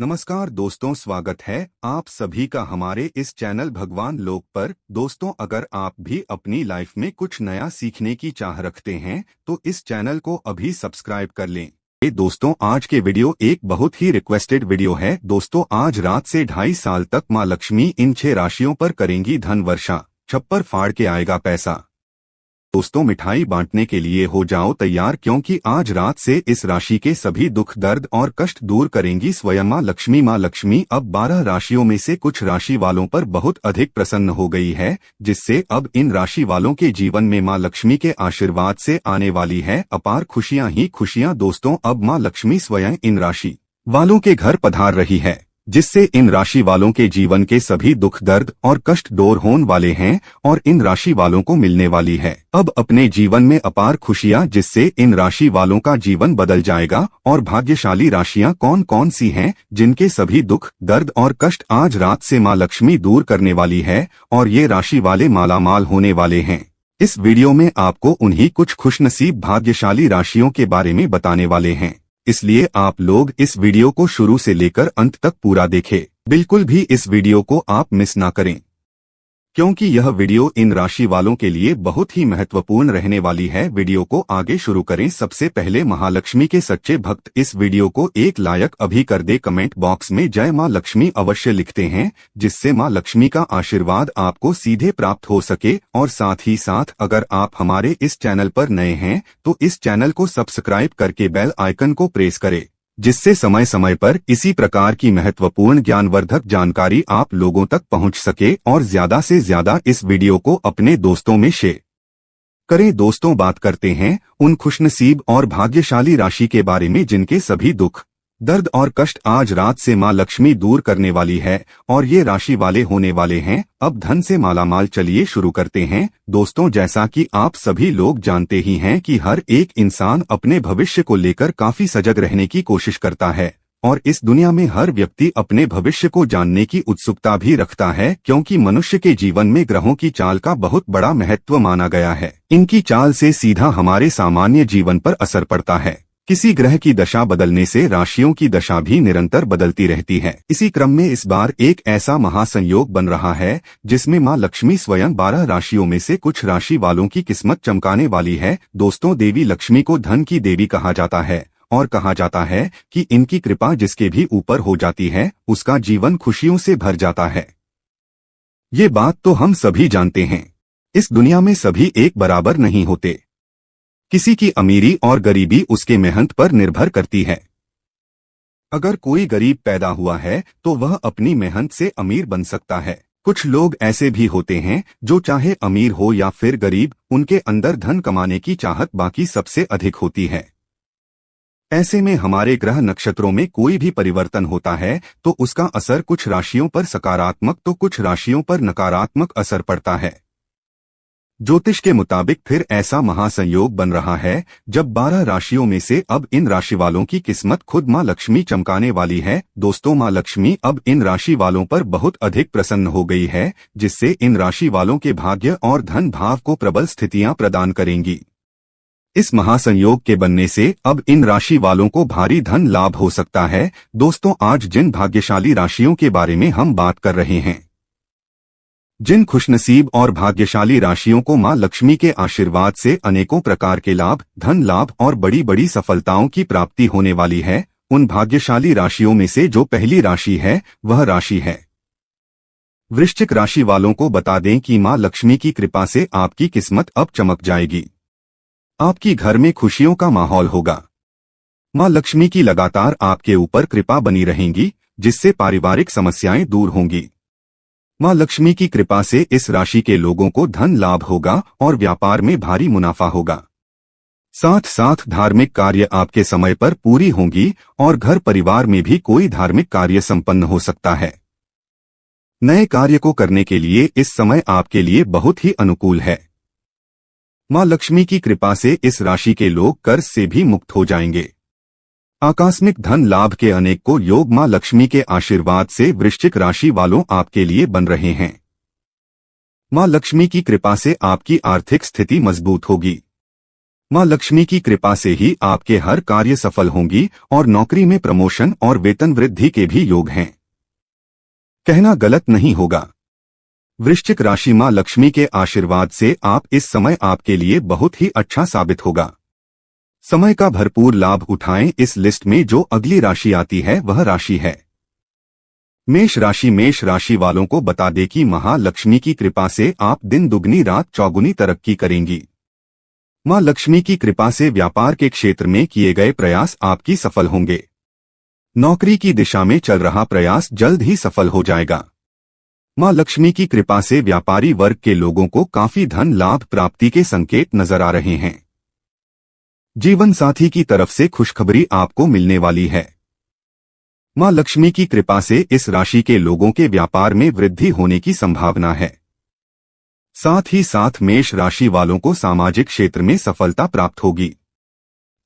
नमस्कार दोस्तों स्वागत है आप सभी का हमारे इस चैनल भगवान लोक पर दोस्तों अगर आप भी अपनी लाइफ में कुछ नया सीखने की चाह रखते हैं तो इस चैनल को अभी सब्सक्राइब कर लें ये दोस्तों आज के वीडियो एक बहुत ही रिक्वेस्टेड वीडियो है दोस्तों आज रात से ढाई साल तक माँ लक्ष्मी इन छह राशियों पर करेंगी धन वर्षा छप्पर फाड़ के आएगा पैसा दोस्तों मिठाई बांटने के लिए हो जाओ तैयार क्योंकि आज रात से इस राशि के सभी दुख दर्द और कष्ट दूर करेंगी स्वयं माँ लक्ष्मी माँ लक्ष्मी अब बारह राशियों में से कुछ राशि वालों पर बहुत अधिक प्रसन्न हो गई है जिससे अब इन राशि वालों के जीवन में माँ लक्ष्मी के आशीर्वाद से आने वाली है अपार खुशियाँ ही खुशियाँ दोस्तों अब माँ लक्ष्मी स्वयं इन राशि वालों के घर पधार रही है जिससे इन राशि वालों के जीवन के सभी दुख दर्द और कष्ट डोर होने वाले हैं और इन राशि वालों को मिलने वाली है अब अपने जीवन में अपार खुशियां जिससे इन राशि वालों का जीवन बदल जाएगा और भाग्यशाली राशियां कौन कौन सी हैं जिनके सभी दुख दर्द और कष्ट आज रात से माँ लक्ष्मी दूर करने वाली है और ये राशि वाले मालामाल होने वाले हैं इस वीडियो में आपको उन्ही कुछ खुशनसीब भाग्यशाली राशियों के बारे में बताने वाले हैं इसलिए आप लोग इस वीडियो को शुरू से लेकर अंत तक पूरा देखें बिल्कुल भी इस वीडियो को आप मिस ना करें क्योंकि यह वीडियो इन राशि वालों के लिए बहुत ही महत्वपूर्ण रहने वाली है वीडियो को आगे शुरू करें सबसे पहले महालक्ष्मी के सच्चे भक्त इस वीडियो को एक लायक अभी कर दे कमेंट बॉक्स में जय माँ लक्ष्मी अवश्य लिखते हैं जिससे माँ लक्ष्मी का आशीर्वाद आपको सीधे प्राप्त हो सके और साथ ही साथ अगर आप हमारे इस चैनल पर नए हैं तो इस चैनल को सब्सक्राइब करके बेल आइकन को प्रेस करें जिससे समय समय पर इसी प्रकार की महत्वपूर्ण ज्ञानवर्धक जानकारी आप लोगों तक पहुंच सके और ज्यादा से ज्यादा इस वीडियो को अपने दोस्तों में शेयर करें दोस्तों बात करते हैं उन खुशनसीब और भाग्यशाली राशि के बारे में जिनके सभी दुख दर्द और कष्ट आज रात से माँ लक्ष्मी दूर करने वाली है और ये राशि वाले होने वाले हैं अब धन से मालामाल चलिए शुरू करते हैं दोस्तों जैसा कि आप सभी लोग जानते ही हैं कि हर एक इंसान अपने भविष्य को लेकर काफी सजग रहने की कोशिश करता है और इस दुनिया में हर व्यक्ति अपने भविष्य को जानने की उत्सुकता भी रखता है क्योंकि मनुष्य के जीवन में ग्रहों की चाल का बहुत बड़ा महत्व माना गया है इनकी चाल से सीधा हमारे सामान्य जीवन पर असर पड़ता है किसी ग्रह की दशा बदलने से राशियों की दशा भी निरंतर बदलती रहती है इसी क्रम में इस बार एक ऐसा महासंयोग बन रहा है जिसमें मां लक्ष्मी स्वयं बारह राशियों में से कुछ राशि वालों की किस्मत चमकाने वाली है दोस्तों देवी लक्ष्मी को धन की देवी कहा जाता है और कहा जाता है कि इनकी कृपा जिसके भी ऊपर हो जाती है उसका जीवन खुशियों से भर जाता है ये बात तो हम सभी जानते हैं इस दुनिया में सभी एक बराबर नहीं होते किसी की अमीरी और गरीबी उसके मेहनत पर निर्भर करती है अगर कोई गरीब पैदा हुआ है तो वह अपनी मेहनत से अमीर बन सकता है कुछ लोग ऐसे भी होते हैं जो चाहे अमीर हो या फिर गरीब उनके अंदर धन कमाने की चाहत बाकी सबसे अधिक होती है ऐसे में हमारे ग्रह नक्षत्रों में कोई भी परिवर्तन होता है तो उसका असर कुछ राशियों पर सकारात्मक तो कुछ राशियों पर नकारात्मक असर पड़ता है ज्योतिष के मुताबिक फिर ऐसा महासंयोग बन रहा है जब 12 राशियों में से अब इन राशि वालों की किस्मत खुद मां लक्ष्मी चमकाने वाली है दोस्तों मां लक्ष्मी अब इन राशि वालों पर बहुत अधिक प्रसन्न हो गई है जिससे इन राशि वालों के भाग्य और धन भाव को प्रबल स्थितियां प्रदान करेंगी इस महासंयोग के बनने से अब इन राशि वालों को भारी धन लाभ हो सकता है दोस्तों आज जिन भाग्यशाली राशियों के बारे में हम बात कर रहे हैं जिन खुशनसीब और भाग्यशाली राशियों को मां लक्ष्मी के आशीर्वाद से अनेकों प्रकार के लाभ धन लाभ और बड़ी बड़ी सफलताओं की प्राप्ति होने वाली है उन भाग्यशाली राशियों में से जो पहली राशि है वह राशि है वृश्चिक राशि वालों को बता दें कि मां लक्ष्मी की कृपा से आपकी किस्मत अब चमक जाएगी आपकी घर में खुशियों का माहौल होगा मां लक्ष्मी की लगातार आपके ऊपर कृपा बनी रहेंगी जिससे पारिवारिक समस्याएं दूर होंगी माँ लक्ष्मी की कृपा से इस राशि के लोगों को धन लाभ होगा और व्यापार में भारी मुनाफा होगा साथ साथ धार्मिक कार्य आपके समय पर पूरी होंगी और घर परिवार में भी कोई धार्मिक कार्य संपन्न हो सकता है नए कार्य को करने के लिए इस समय आपके लिए बहुत ही अनुकूल है मां लक्ष्मी की कृपा से इस राशि के लोग कर्ज से भी मुक्त हो जाएंगे आकस्मिक धन लाभ के अनेक को योग मां लक्ष्मी के आशीर्वाद से वृश्चिक राशि वालों आपके लिए बन रहे हैं मां लक्ष्मी की कृपा से आपकी आर्थिक स्थिति मजबूत होगी मां लक्ष्मी की कृपा से ही आपके हर कार्य सफल होंगी और नौकरी में प्रमोशन और वेतन वृद्धि के भी योग हैं कहना गलत नहीं होगा वृश्चिक राशि मां लक्ष्मी के आशीर्वाद से आप इस समय आपके लिए बहुत ही अच्छा साबित होगा समय का भरपूर लाभ उठाएं इस लिस्ट में जो अगली राशि आती है वह राशि है मेष राशि मेष राशि वालों को बता दे कि महालक्ष्मी की कृपा से आप दिन दुगनी रात चौगुनी तरक्की करेंगी मां लक्ष्मी की कृपा से व्यापार के क्षेत्र में किए गए प्रयास आपकी सफल होंगे नौकरी की दिशा में चल रहा प्रयास जल्द ही सफल हो जाएगा मां लक्ष्मी की कृपा से व्यापारी वर्ग के लोगों को काफी धन लाभ प्राप्ति के संकेत नजर आ रहे हैं जीवन साथी की तरफ से खुशखबरी आपको मिलने वाली है मां लक्ष्मी की कृपा से इस राशि के लोगों के व्यापार में वृद्धि होने की संभावना है साथ ही साथ मेष राशि वालों को सामाजिक क्षेत्र में सफलता प्राप्त होगी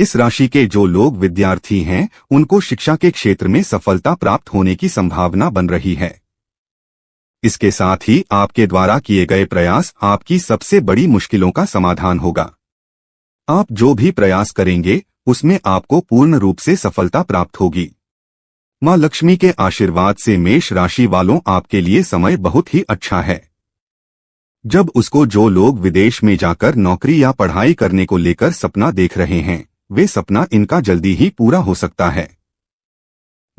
इस राशि के जो लोग विद्यार्थी हैं उनको शिक्षा के क्षेत्र में सफलता प्राप्त होने की संभावना बन रही है इसके साथ ही आपके द्वारा किए गए प्रयास आपकी सबसे बड़ी मुश्किलों का समाधान होगा आप जो भी प्रयास करेंगे उसमें आपको पूर्ण रूप से सफलता प्राप्त होगी माँ लक्ष्मी के आशीर्वाद से मेष राशि वालों आपके लिए समय बहुत ही अच्छा है जब उसको जो लोग विदेश में जाकर नौकरी या पढ़ाई करने को लेकर सपना देख रहे हैं वे सपना इनका जल्दी ही पूरा हो सकता है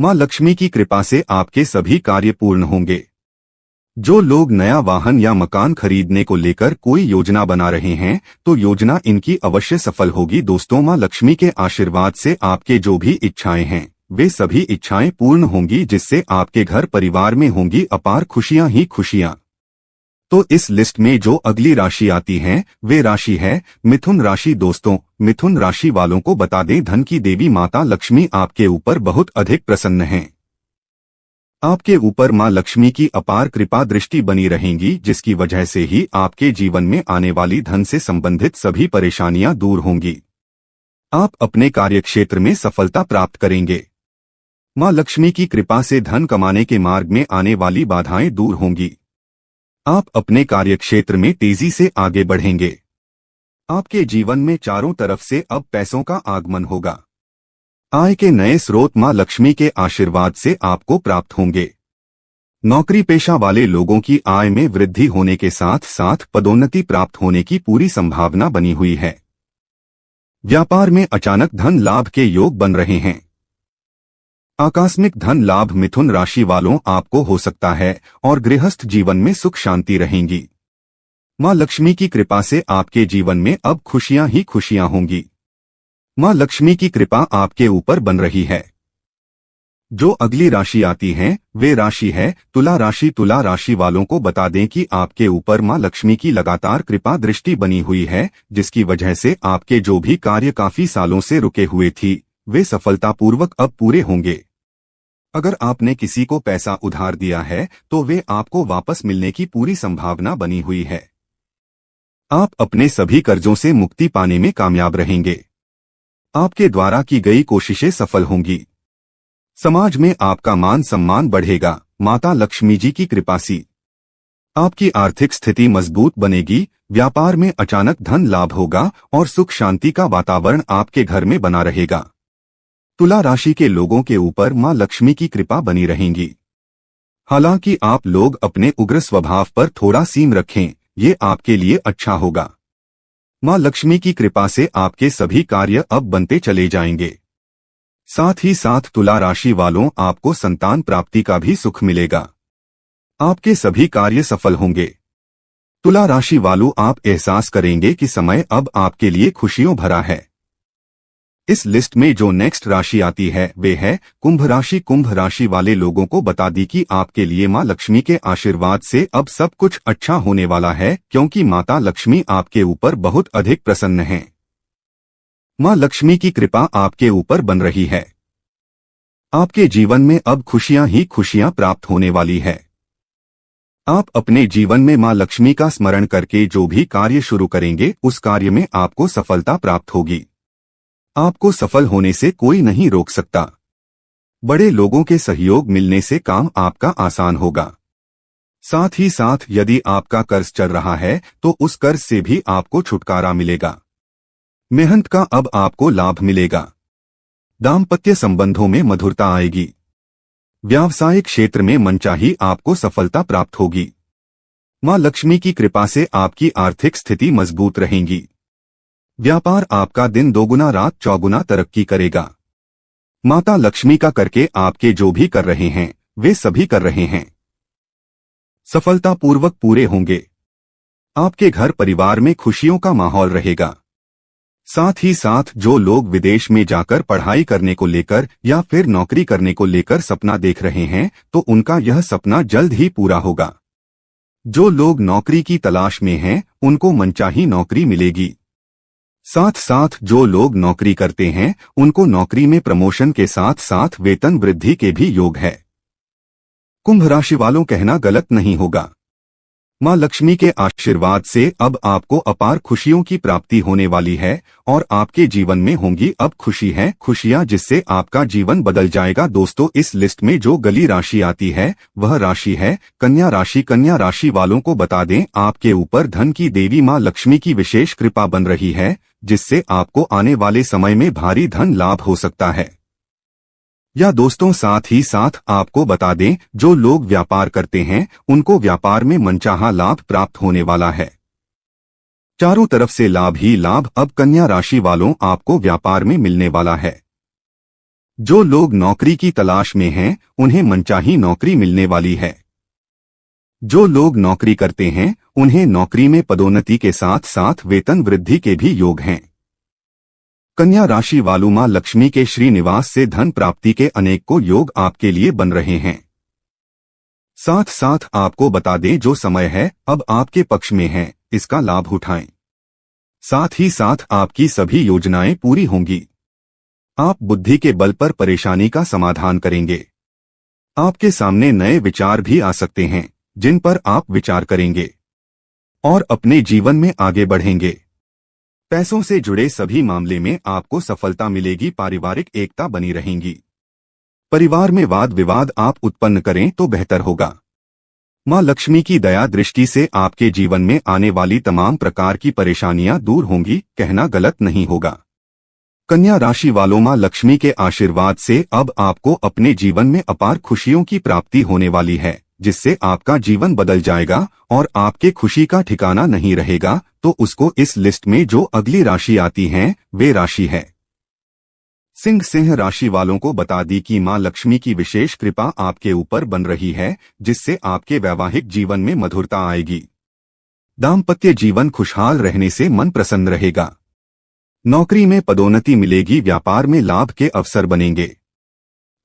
माँ लक्ष्मी की कृपा से आपके सभी कार्य पूर्ण होंगे जो लोग नया वाहन या मकान खरीदने को लेकर कोई योजना बना रहे हैं तो योजना इनकी अवश्य सफल होगी दोस्तों माँ लक्ष्मी के आशीर्वाद से आपके जो भी इच्छाएं हैं वे सभी इच्छाएं पूर्ण होंगी जिससे आपके घर परिवार में होंगी अपार खुशियां ही खुशियां तो इस लिस्ट में जो अगली राशि आती है वे राशि है मिथुन राशि दोस्तों मिथुन राशि वालों को बता दें धन की देवी माता लक्ष्मी आपके ऊपर बहुत अधिक प्रसन्न है आपके ऊपर मां लक्ष्मी की अपार कृपा दृष्टि बनी रहेंगी जिसकी वजह से ही आपके जीवन में आने वाली धन से संबंधित सभी परेशानियां दूर होंगी आप अपने कार्यक्षेत्र में सफलता प्राप्त करेंगे मां लक्ष्मी की कृपा से धन कमाने के मार्ग में आने वाली बाधाएं दूर होंगी आप अपने कार्यक्षेत्र में तेजी से आगे बढ़ेंगे आपके जीवन में चारों तरफ से अब पैसों का आगमन होगा आय के नए स्रोत मां लक्ष्मी के आशीर्वाद से आपको प्राप्त होंगे नौकरी पेशा वाले लोगों की आय में वृद्धि होने के साथ साथ पदोन्नति प्राप्त होने की पूरी संभावना बनी हुई है व्यापार में अचानक धन लाभ के योग बन रहे हैं आकस्मिक धन लाभ मिथुन राशि वालों आपको हो सकता है और गृहस्थ जीवन में सुख शांति रहेंगी मां लक्ष्मी की कृपा से आपके जीवन में अब खुशियां ही खुशियां होंगी मां लक्ष्मी की कृपा आपके ऊपर बन रही है जो अगली राशि आती है वे राशि है तुला राशि तुला राशि वालों को बता दें कि आपके ऊपर मां लक्ष्मी की लगातार कृपा दृष्टि बनी हुई है जिसकी वजह से आपके जो भी कार्य काफी सालों से रुके हुए थी वे सफलतापूर्वक अब पूरे होंगे अगर आपने किसी को पैसा उधार दिया है तो वे आपको वापस मिलने की पूरी संभावना बनी हुई है आप अपने सभी कर्जों से मुक्ति पाने में कामयाब रहेंगे आपके द्वारा की गई कोशिशें सफल होंगी समाज में आपका मान सम्मान बढ़ेगा माता लक्ष्मी जी की कृपा सी आपकी आर्थिक स्थिति मजबूत बनेगी व्यापार में अचानक धन लाभ होगा और सुख शांति का वातावरण आपके घर में बना रहेगा तुला राशि के लोगों के ऊपर मां लक्ष्मी की कृपा बनी रहेंगी हालांकि आप लोग अपने उग्र स्वभाव पर थोड़ा सीम रखें ये आपके लिए अच्छा होगा माँ लक्ष्मी की कृपा से आपके सभी कार्य अब बनते चले जाएंगे साथ ही साथ तुला राशि वालों आपको संतान प्राप्ति का भी सुख मिलेगा आपके सभी कार्य सफल होंगे तुला राशि वालों आप एहसास करेंगे कि समय अब आपके लिए खुशियों भरा है इस लिस्ट में जो नेक्स्ट राशि आती है वे है कुंभ राशि कुंभ राशि वाले लोगों को बता दी कि आपके लिए माँ लक्ष्मी के आशीर्वाद से अब सब कुछ अच्छा होने वाला है क्योंकि माता लक्ष्मी आपके ऊपर बहुत अधिक प्रसन्न हैं माँ लक्ष्मी की कृपा आपके ऊपर बन रही है आपके जीवन में अब खुशियां ही खुशियां प्राप्त होने वाली है आप अपने जीवन में मां लक्ष्मी का स्मरण करके जो भी कार्य शुरू करेंगे उस कार्य में आपको सफलता प्राप्त होगी आपको सफल होने से कोई नहीं रोक सकता बड़े लोगों के सहयोग मिलने से काम आपका आसान होगा साथ ही साथ यदि आपका कर्ज चल रहा है तो उस कर्ज से भी आपको छुटकारा मिलेगा मेहनत का अब आपको लाभ मिलेगा दाम्पत्य संबंधों में मधुरता आएगी व्यावसायिक क्षेत्र में मनचाही आपको सफलता प्राप्त होगी मां लक्ष्मी की कृपा से आपकी आर्थिक स्थिति मजबूत रहेगी व्यापार आपका दिन दोगुना रात चौगुना तरक्की करेगा माता लक्ष्मी का करके आपके जो भी कर रहे हैं वे सभी कर रहे हैं सफलतापूर्वक पूरे होंगे आपके घर परिवार में खुशियों का माहौल रहेगा साथ ही साथ जो लोग विदेश में जाकर पढ़ाई करने को लेकर या फिर नौकरी करने को लेकर सपना देख रहे हैं तो उनका यह सपना जल्द ही पूरा होगा जो लोग नौकरी की तलाश में हैं उनको मनचाही नौकरी मिलेगी साथ साथ जो लोग नौकरी करते हैं उनको नौकरी में प्रमोशन के साथ साथ वेतन वृद्धि के भी योग है कुंभ राशि वालों कहना गलत नहीं होगा मां लक्ष्मी के आशीर्वाद से अब आपको अपार खुशियों की प्राप्ति होने वाली है और आपके जीवन में होंगी अब खुशी है खुशियां जिससे आपका जीवन बदल जाएगा दोस्तों इस लिस्ट में जो गली राशि आती है वह राशि है कन्या राशि कन्या राशि वालों को बता दें आपके ऊपर धन की देवी मां लक्ष्मी की विशेष कृपा बन रही है जिससे आपको आने वाले समय में भारी धन लाभ हो सकता है या दोस्तों साथ ही साथ आपको बता दें जो लोग व्यापार करते हैं उनको व्यापार में मनचाहा लाभ प्राप्त होने वाला है चारों तरफ से लाभ ही लाभ अब कन्या राशि वालों आपको व्यापार में मिलने वाला है जो लोग नौकरी की तलाश में हैं उन्हें मनचाही नौकरी मिलने वाली है जो लोग नौकरी करते हैं उन्हें नौकरी में पदोन्नति के साथ साथ वेतन वृद्धि के भी योग हैं कन्या राशि वालू माँ लक्ष्मी के श्रीनिवास से धन प्राप्ति के अनेक को योग आपके लिए बन रहे हैं साथ साथ आपको बता दें जो समय है अब आपके पक्ष में है इसका लाभ उठाएं साथ ही साथ आपकी सभी योजनाएं पूरी होंगी आप बुद्धि के बल पर परेशानी का समाधान करेंगे आपके सामने नए विचार भी आ सकते हैं जिन पर आप विचार करेंगे और अपने जीवन में आगे बढ़ेंगे पैसों से जुड़े सभी मामले में आपको सफलता मिलेगी पारिवारिक एकता बनी रहेगी परिवार में वाद विवाद आप उत्पन्न करें तो बेहतर होगा माँ लक्ष्मी की दया दृष्टि से आपके जीवन में आने वाली तमाम प्रकार की परेशानियां दूर होंगी कहना गलत नहीं होगा कन्या राशि वालों माँ लक्ष्मी के आशीर्वाद से अब आपको अपने जीवन में अपार खुशियों की प्राप्ति होने वाली है जिससे आपका जीवन बदल जाएगा और आपके खुशी का ठिकाना नहीं रहेगा तो उसको इस लिस्ट में जो अगली राशि आती है वे राशि है सिंह सिंह राशि वालों को बता दी कि मां लक्ष्मी की विशेष कृपा आपके ऊपर बन रही है जिससे आपके वैवाहिक जीवन में मधुरता आएगी दाम्पत्य जीवन खुशहाल रहने से मन प्रसन्न रहेगा नौकरी में पदोन्नति मिलेगी व्यापार में लाभ के अवसर बनेंगे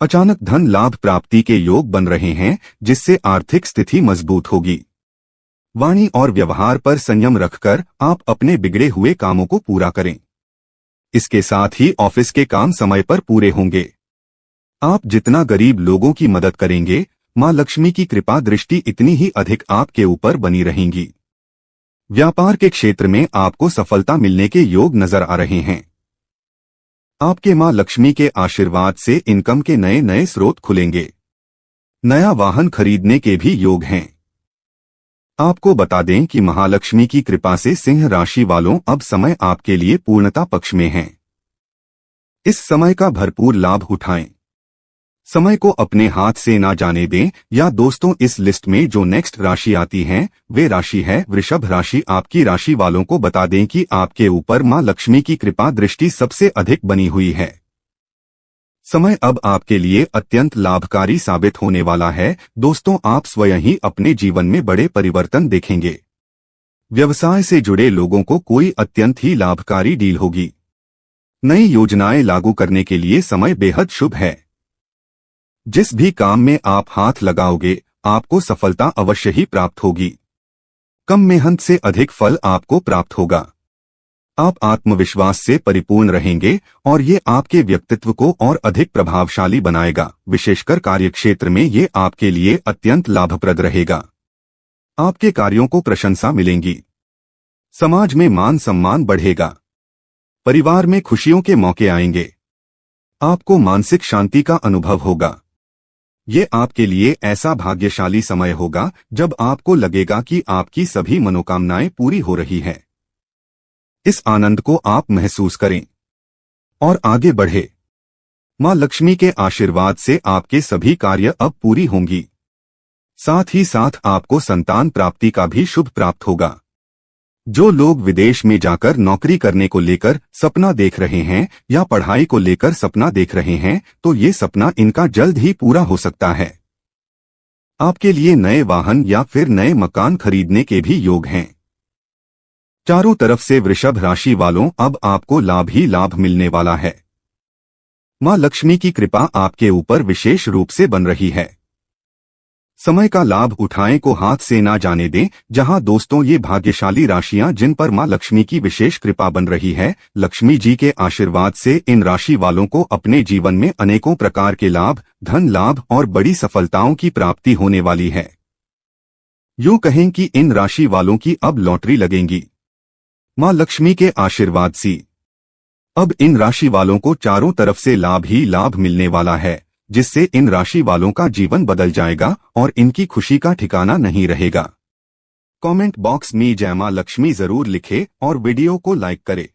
अचानक धन लाभ प्राप्ति के योग बन रहे हैं जिससे आर्थिक स्थिति मजबूत होगी वाणी और व्यवहार पर संयम रखकर आप अपने बिगड़े हुए कामों को पूरा करें इसके साथ ही ऑफिस के काम समय पर पूरे होंगे आप जितना गरीब लोगों की मदद करेंगे मां लक्ष्मी की कृपा दृष्टि इतनी ही अधिक आपके ऊपर बनी रहेंगी व्यापार के क्षेत्र में आपको सफलता मिलने के योग नजर आ रहे हैं आपके मां लक्ष्मी के आशीर्वाद से इनकम के नए नए स्रोत खुलेंगे नया वाहन खरीदने के भी योग हैं आपको बता दें कि महालक्ष्मी की कृपा से सिंह राशि वालों अब समय आपके लिए पूर्णता पक्ष में हैं इस समय का भरपूर लाभ उठाएं समय को अपने हाथ से ना जाने दें या दोस्तों इस लिस्ट में जो नेक्स्ट राशि आती है वे राशि है वृषभ राशि आपकी राशि वालों को बता दें कि आपके ऊपर मां लक्ष्मी की कृपा दृष्टि सबसे अधिक बनी हुई है समय अब आपके लिए अत्यंत लाभकारी साबित होने वाला है दोस्तों आप स्वयं ही अपने जीवन में बड़े परिवर्तन देखेंगे व्यवसाय से जुड़े लोगों को कोई अत्यंत ही लाभकारी डील होगी नई योजनाएं लागू करने के लिए समय बेहद शुभ है जिस भी काम में आप हाथ लगाओगे आपको सफलता अवश्य ही प्राप्त होगी कम मेहनत से अधिक फल आपको प्राप्त होगा आप आत्मविश्वास से परिपूर्ण रहेंगे और ये आपके व्यक्तित्व को और अधिक प्रभावशाली बनाएगा विशेषकर कार्यक्षेत्र में ये आपके लिए अत्यंत लाभप्रद रहेगा आपके कार्यों को प्रशंसा मिलेंगी समाज में मान सम्मान बढ़ेगा परिवार में खुशियों के मौके आएंगे आपको मानसिक शांति का अनुभव होगा ये आपके लिए ऐसा भाग्यशाली समय होगा जब आपको लगेगा कि आपकी सभी मनोकामनाएं पूरी हो रही हैं इस आनंद को आप महसूस करें और आगे बढ़े मां लक्ष्मी के आशीर्वाद से आपके सभी कार्य अब पूरी होंगी साथ ही साथ आपको संतान प्राप्ति का भी शुभ प्राप्त होगा जो लोग विदेश में जाकर नौकरी करने को लेकर सपना देख रहे हैं या पढ़ाई को लेकर सपना देख रहे हैं तो ये सपना इनका जल्द ही पूरा हो सकता है आपके लिए नए वाहन या फिर नए मकान खरीदने के भी योग हैं चारों तरफ से वृषभ राशि वालों अब आपको लाभ ही लाभ मिलने वाला है मां लक्ष्मी की कृपा आपके ऊपर विशेष रूप से बन रही है समय का लाभ उठाएं को हाथ से ना जाने दें जहां दोस्तों ये भाग्यशाली राशियां जिन पर मां लक्ष्मी की विशेष कृपा बन रही है लक्ष्मी जी के आशीर्वाद से इन राशि वालों को अपने जीवन में अनेकों प्रकार के लाभ धन लाभ और बड़ी सफलताओं की प्राप्ति होने वाली है यूं कहें कि इन राशि वालों की अब लॉटरी लगेंगी मां लक्ष्मी के आशीर्वाद सी अब इन राशि वालों को चारों तरफ से लाभ ही लाभ मिलने वाला है जिससे इन राशि वालों का जीवन बदल जाएगा और इनकी खुशी का ठिकाना नहीं रहेगा कमेंट बॉक्स में जयमा लक्ष्मी जरूर लिखे और वीडियो को लाइक करे